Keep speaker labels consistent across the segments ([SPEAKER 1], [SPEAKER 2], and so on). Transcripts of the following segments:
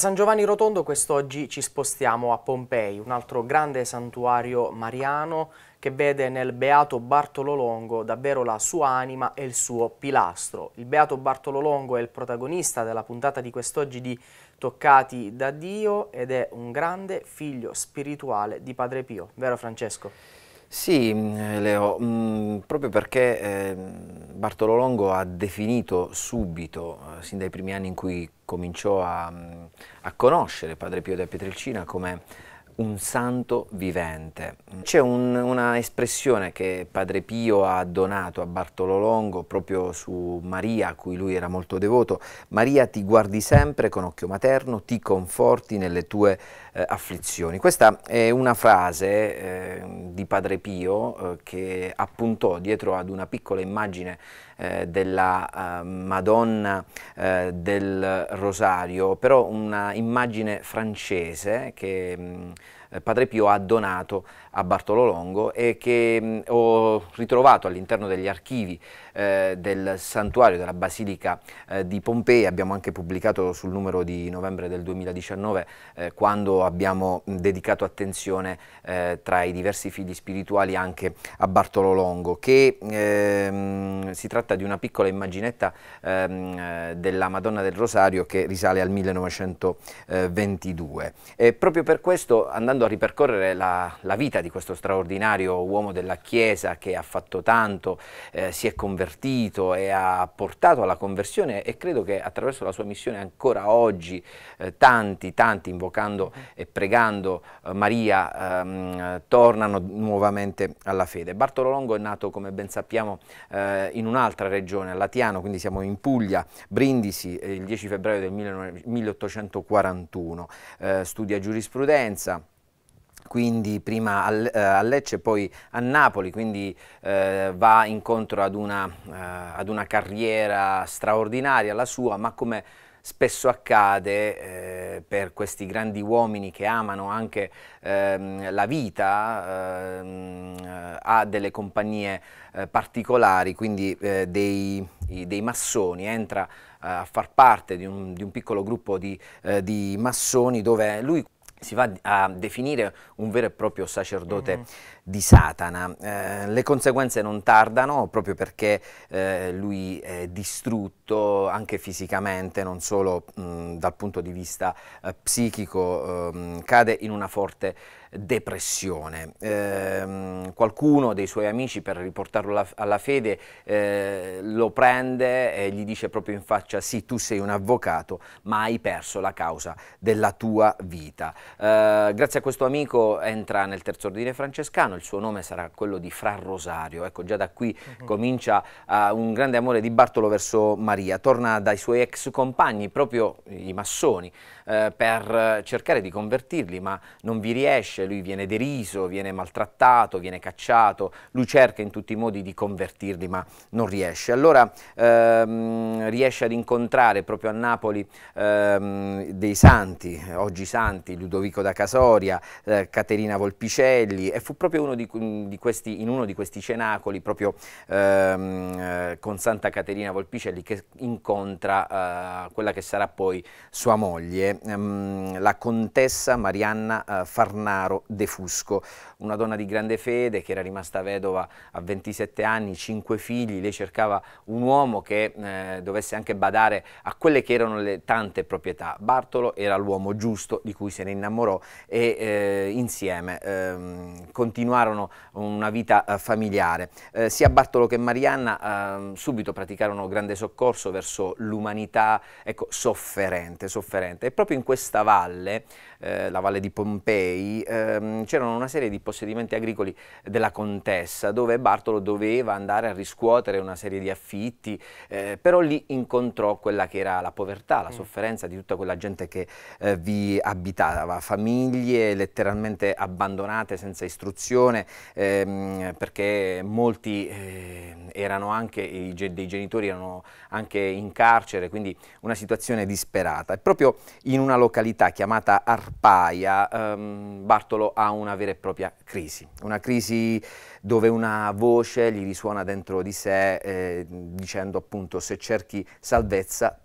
[SPEAKER 1] San Giovanni Rotondo quest'oggi ci spostiamo a Pompei, un altro grande santuario mariano che vede nel Beato Bartolo Longo davvero la sua anima e il suo pilastro. Il Beato Bartolo Longo è il protagonista della puntata di quest'oggi di Toccati da Dio ed è un grande figlio spirituale di Padre Pio, vero Francesco?
[SPEAKER 2] Sì, mm, Leo, mh, mm, proprio perché... Eh Bartolo Longo ha definito subito, eh, sin dai primi anni in cui cominciò a, mm, a conoscere Padre Pio da Pietrelcina, come un santo vivente. C'è un, una espressione che Padre Pio ha donato a Bartolo Longo proprio su Maria, a cui lui era molto devoto. Maria ti guardi sempre con occhio materno, ti conforti nelle tue eh, afflizioni. Questa è una frase eh, di Padre Pio eh, che appuntò dietro ad una piccola immagine eh, della eh, Madonna eh, del Rosario, però una immagine francese che mh, mm, eh, Padre Pio ha donato a Bartolo Longo e che mh, mm, ho ritrovato all'interno degli archivi eh, del santuario della Basilica eh, di Pompei, abbiamo anche pubblicato sul numero di novembre del 2019 eh, quando abbiamo mm, dedicato attenzione eh, tra i diversi figli spirituali anche a Bartolo Longo, che ehm, si tratta di una piccola immaginetta ehm, eh, della Madonna del Rosario che risale al 1922. E proprio per questo, andando andando a ripercorrere la, la, vita di questo straordinario uomo della Chiesa che ha fatto tanto, eh, si è convertito e ha portato alla conversione e credo che attraverso la sua missione ancora oggi eh, tanti, tanti invocando e pregando eh, Maria ehm, tornano nuovamente alla fede. Bartolo Longo è nato, come ben sappiamo, eh, in un'altra regione, a Latiano, quindi siamo in Puglia, Brindisi, eh, il 10 febbraio del 1841, eh, studia giurisprudenza, quindi prima eh, a Lecce, e poi a Napoli, quindi eh, va incontro ad una, eh, ad una, carriera straordinaria la sua, ma come spesso accade eh, per questi grandi uomini che amano anche ehm, la vita, ehm, ha delle compagnie eh, particolari, quindi eh, dei, dei, massoni, entra eh, a far parte di un, di un piccolo gruppo di, eh, di massoni dove lui si va a definire un vero e proprio sacerdote mm-hmm di Satana. Eh, le conseguenze non tardano proprio perché eh, lui è distrutto anche fisicamente, non solo mh, mm, dal punto di vista eh, psichico, ehm, cade in una forte depressione. Eh, qualcuno dei suoi amici, per riportarlo alla, alla fede, eh, lo prende e gli dice proprio in faccia: Sì, tu sei un avvocato, ma hai perso la causa della tua vita. Eh, grazie a questo amico entra nel terzo ordine francescano, il suo nome sarà quello di Fra Rosario. Ecco, già da qui uh mhm. -huh. comincia uh, un grande amore di Bartolo verso Maria. Torna dai suoi ex compagni, proprio i massoni, eh, per cercare di convertirli, ma non vi riesce. Lui viene deriso, viene maltrattato, viene cacciato. Lui cerca in tutti i modi di convertirli, ma non riesce. Allora ehm, riesce ad incontrare proprio a Napoli ehm, dei santi, oggi santi, Ludovico da Casoria, eh, Caterina Volpicelli, e fu proprio uno uno di, di questi, in uno di questi cenacoli proprio ehm, eh, con Santa Caterina Volpicelli che incontra eh, quella che sarà poi sua moglie, ehm, la contessa Marianna eh, Farnaro De Fusco, una donna di grande fede che era rimasta vedova a 27 anni, 5 figli, lei cercava un uomo che eh, dovesse anche badare a quelle che erano le tante proprietà. Bartolo era l'uomo giusto di cui se ne innamorò e eh, insieme ehm, continuò continuarono una vita eh, familiare. Eh, sia Bartolo che Marianna ehm, subito praticarono grande soccorso verso l'umanità ecco, sofferente, sofferente. E proprio in questa valle eh, la valle di Pompei, ehm, c'erano una serie di possedimenti agricoli della contessa dove Bartolo doveva andare a riscuotere una serie di affitti, eh, però lì incontrò quella che era la povertà, la mm. sofferenza di tutta quella gente che eh, vi abitava, famiglie letteralmente abbandonate senza istruzione ehm, perché molti eh, erano anche, i, dei genitori erano anche in carcere, quindi una situazione disperata. E proprio in una località chiamata Arroyo Paia, ehm, Bartolo ha una vera e propria crisi, una crisi dove una voce gli risuona dentro di sé eh, dicendo appunto se cerchi salvezza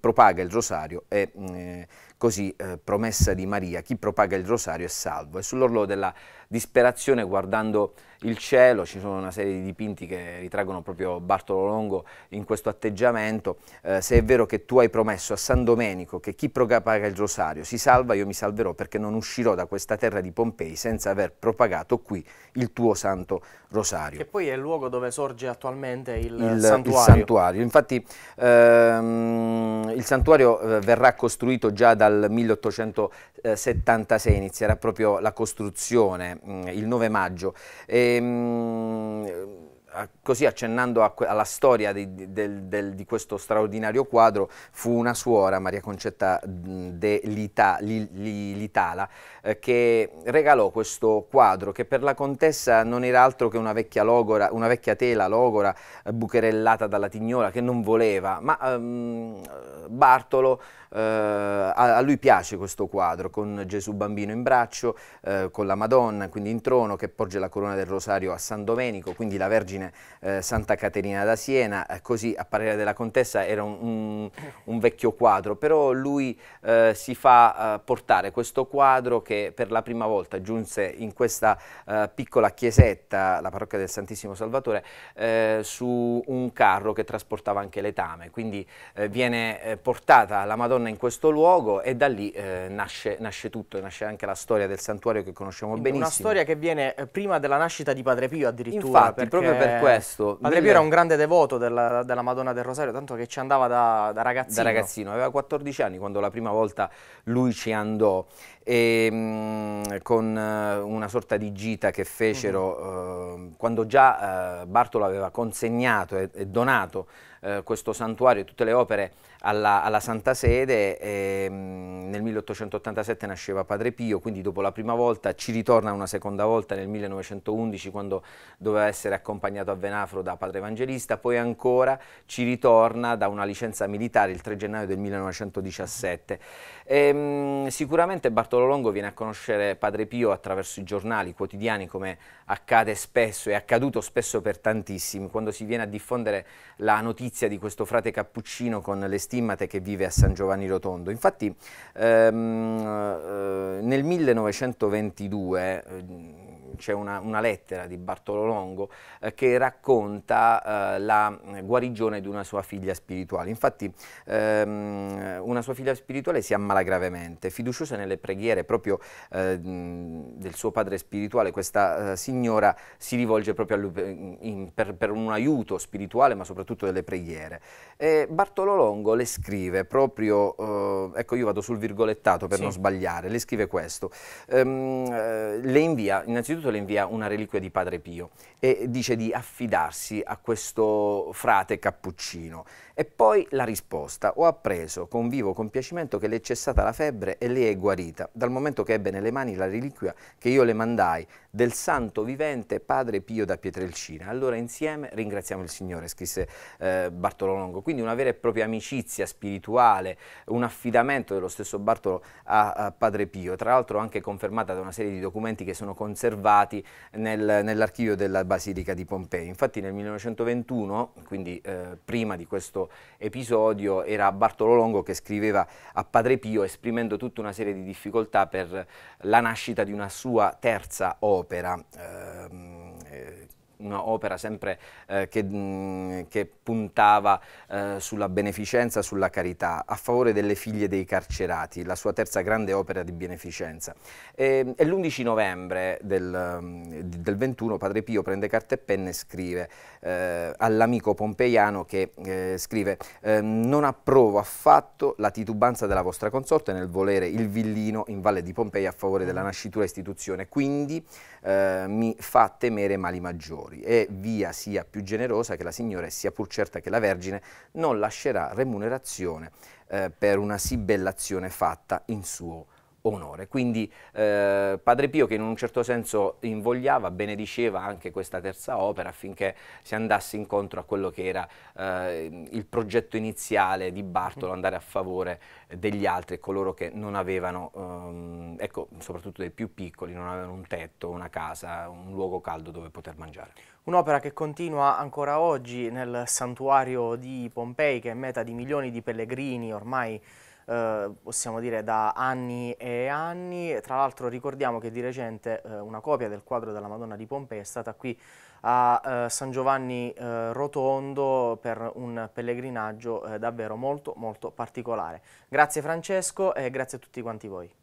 [SPEAKER 2] propaga il rosario e eh, così eh, promessa di Maria, chi propaga il rosario è salvo. È sull'orlo della disperazione guardando il cielo, ci sono una serie di dipinti che ritraggono proprio Bartolo Longo in questo atteggiamento. Eh, se è vero che tu hai promesso a San Domenico che chi propaga il rosario si salva, io mi salverò perché non uscirò da questa terra di Pompei senza aver propagato qui il tuo santo rosario. Che
[SPEAKER 1] poi è il luogo dove sorge attualmente il, il santuario. Il
[SPEAKER 2] santuario. Infatti ehm, il santuario eh, verrà costruito già dal 1876, inizierà proprio la costruzione mh, mm, il 9 maggio. E Eh, così accennando a, alla storia di, del, del, di, questo straordinario quadro, fu una suora, Maria Concetta de Lita, eh, che regalò questo quadro che per la contessa non era altro che una vecchia, logora, una vecchia tela logora eh, bucherellata dalla tignola che non voleva, ma ehm, Bartolo, eh, a, a, lui piace questo quadro, con Gesù bambino in braccio, eh, con la Madonna, quindi in trono, che porge la corona del rosario a San Domenico, quindi la Vergine vergine eh, Santa Caterina da Siena, eh, così a parere della contessa era un, un, un vecchio quadro, però lui eh, si fa eh, portare questo quadro che per la prima volta giunse in questa eh, piccola chiesetta, la parrocchia del Santissimo Salvatore, eh, su un carro che trasportava anche letame, quindi viene portata la Madonna in questo luogo e da lì nasce, nasce, tutto, nasce anche la storia del santuario che conosciamo benissimo. Una storia
[SPEAKER 1] che viene prima della nascita di Padre Pio addirittura. Infatti, perché... proprio per per eh, questo. Padre Pio era un grande devoto della, della, Madonna del Rosario, tanto che ci andava da, da, ragazzino. Da ragazzino,
[SPEAKER 2] aveva 14 anni quando la prima volta lui ci andò e, ehm, mh, con eh, una sorta di gita che fecero... Mm -hmm. uh, Ehm, quando già eh, Bartolo aveva consegnato e, donato eh, questo santuario e tutte le opere alla, alla Santa Sede, ehm, nel 1887 nasceva Padre Pio, quindi dopo la prima volta ci ritorna una seconda volta nel 1911 quando doveva essere accompagnato a Venafro da Padre Evangelista, poi ancora ci ritorna da una licenza militare il 3 gennaio del 1917. E, ehm, sicuramente Bartolo Longo viene a conoscere Padre Pio attraverso i giornali quotidiani come accade spesso spesso, è accaduto spesso per tantissimi, quando si viene a diffondere la notizia di questo frate cappuccino con le stimmate che vive a San Giovanni Rotondo. Infatti ehm, eh, nel 1922 c'è una, una, lettera di Bartolo Longo eh, che racconta eh, la guarigione di una sua figlia spirituale. Infatti ehm, una sua figlia spirituale si ammala gravemente, fiduciosa nelle preghiere proprio eh, del suo padre spirituale, questa eh, signora si rivolge proprio a lui in, per, per, un aiuto spirituale ma soprattutto delle preghiere. E Bartolo Longo le scrive proprio, eh, ecco io vado sul virgolettato per sì. non sbagliare, le scrive questo, ehm, eh, le invia innanzitutto innanzitutto le invia una reliquia di Padre Pio e dice di affidarsi a questo frate cappuccino. E poi la risposta. Ho appreso con vivo compiacimento che le è cessata la febbre e lei è guarita, dal momento che ebbe nelle mani la reliquia che io le mandai del santo vivente padre Pio da Pietrelcina. Allora insieme ringraziamo il Signore, scrisse eh, Bartolo Longo. Quindi una vera e propria amicizia spirituale, un affidamento dello stesso Bartolo a, a padre Pio, tra l'altro anche confermata da una serie di documenti che sono conservati nel, nell'archivio della Basilica di Pompei. Infatti nel 1921, quindi eh, prima di questo questo episodio era Bartolo Longo che scriveva a Padre Pio esprimendo tutta una serie di difficoltà per la nascita di una sua terza opera. Ehm, eh, un'opera sempre eh, che, mh, mm, che, puntava eh, sulla beneficenza, sulla carità, a favore delle figlie dei carcerati, la sua terza grande opera di beneficenza. E, e l'11 novembre del, mm, del, 21 Padre Pio prende carta e penna e scrive eh, all'amico pompeiano che eh, scrive eh, non approvo affatto la titubanza della vostra consorte nel volere il villino in Valle di Pompei a favore della nascitura istituzione, quindi eh, mi fa temere mali maggiori lavoratori e via sia più generosa che la Signora e sia pur certa che la Vergine non lascerà remunerazione eh, per una sibellazione fatta in suo onore. Quindi eh, Padre Pio che in un certo senso invogliava, benediceva anche questa terza opera affinché si andasse incontro a quello che era eh, il progetto iniziale di Bartolo, andare a favore degli altri, e coloro che non avevano, ehm, ecco, soprattutto dei più piccoli, non avevano un tetto, una casa, un luogo caldo dove poter mangiare.
[SPEAKER 1] Un'opera che continua ancora oggi nel santuario di Pompei che è meta di milioni di pellegrini ormai eh, possiamo dire da anni e anni. Tra l'altro ricordiamo che di recente eh, una copia del quadro della Madonna di Pompei è stata qui a eh, San Giovanni eh, Rotondo per un pellegrinaggio eh, davvero molto molto particolare. Grazie Francesco e grazie a tutti quanti voi.